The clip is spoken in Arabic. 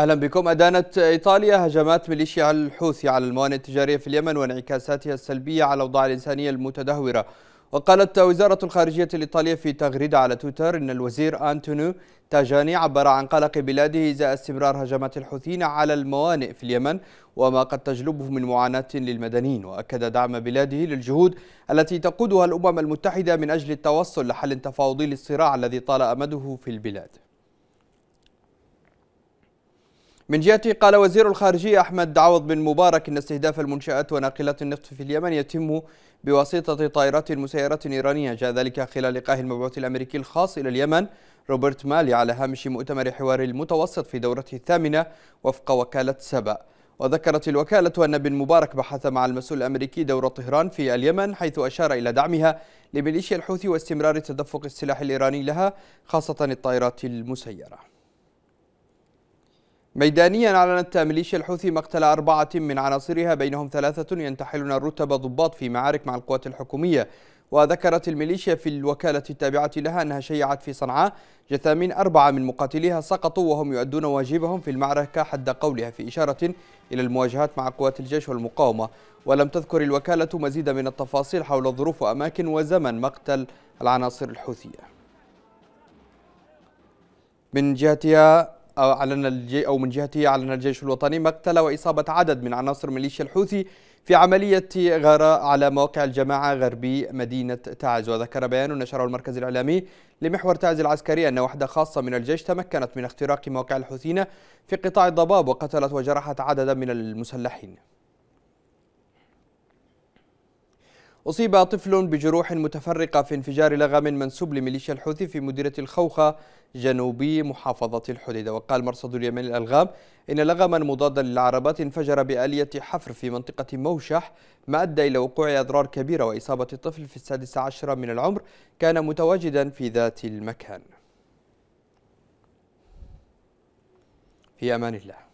أهلا بكم أدانت إيطاليا هجمات ميليشيا الحوثي على الموانئ التجارية في اليمن وانعكاساتها السلبية على الأوضاع الإنسانية المتدهورة وقالت وزارة الخارجية الإيطالية في تغريدة على تويتر إن الوزير أنتونيو تاجاني عبر عن قلق بلاده إزاء استمرار هجمات الحوثيين على الموانئ في اليمن وما قد تجلبه من معاناة للمدنيين وأكد دعم بلاده للجهود التي تقودها الأمم المتحدة من أجل التوصل لحل تفاوضي للصراع الذي طال أمده في البلاد من جهته قال وزير الخارجية أحمد دعوض بن مبارك إن استهداف المنشآت وناقلات النفط في اليمن يتم بواسطة طائرات مسيرة إيرانية جاء ذلك خلال لقاء المبعوث الأمريكي الخاص إلى اليمن روبرت مالي على هامش مؤتمر حوار المتوسط في دورته الثامنة وفق وكالة سبأ وذكرت الوكالة أن بن مبارك بحث مع المسؤول الأمريكي دور طهران في اليمن حيث أشار إلى دعمها لميليشيا الحوثي واستمرار تدفق السلاح الإيراني لها خاصة الطائرات المسيرة ميدانيا أعلنت ميليشيا الحوثي مقتل أربعة من عناصرها بينهم ثلاثة ينتحلون الرتب ضباط في معارك مع القوات الحكومية وذكرت الميليشيا في الوكالة التابعة لها أنها شيعت في صنعاء جثامين أربعة من مقاتليها سقطوا وهم يؤدون واجبهم في المعركة حد قولها في إشارة إلى المواجهات مع قوات الجيش والمقاومة ولم تذكر الوكالة مزيدا من التفاصيل حول ظروف وأماكن وزمن مقتل العناصر الحوثية من جهتها أعلن الجي أو من جهته أعلن الجيش الوطني مقتل وإصابة عدد من عناصر ميليشيا الحوثي في عملية غارة على موقع الجماعة غربي مدينة تعز وذكر بيان نشره المركز الإعلامي لمحور تعز العسكري أن وحدة خاصة من الجيش تمكنت من اختراق موقع الحوثيين في قطاع الضباب وقتلت وجرحت عددا من المسلحين أصيب طفل بجروح متفرقة في انفجار لغم منسوب لميليشيا الحوثي في مديرة الخوخة جنوبي محافظة الحديدة وقال مرصد اليمن الألغام إن لغما مضادا للعربات انفجر بآلية حفر في منطقة موشح ما أدى إلى وقوع أضرار كبيرة وإصابة الطفل في السادس عشر من العمر كان متواجدا في ذات المكان في أمان الله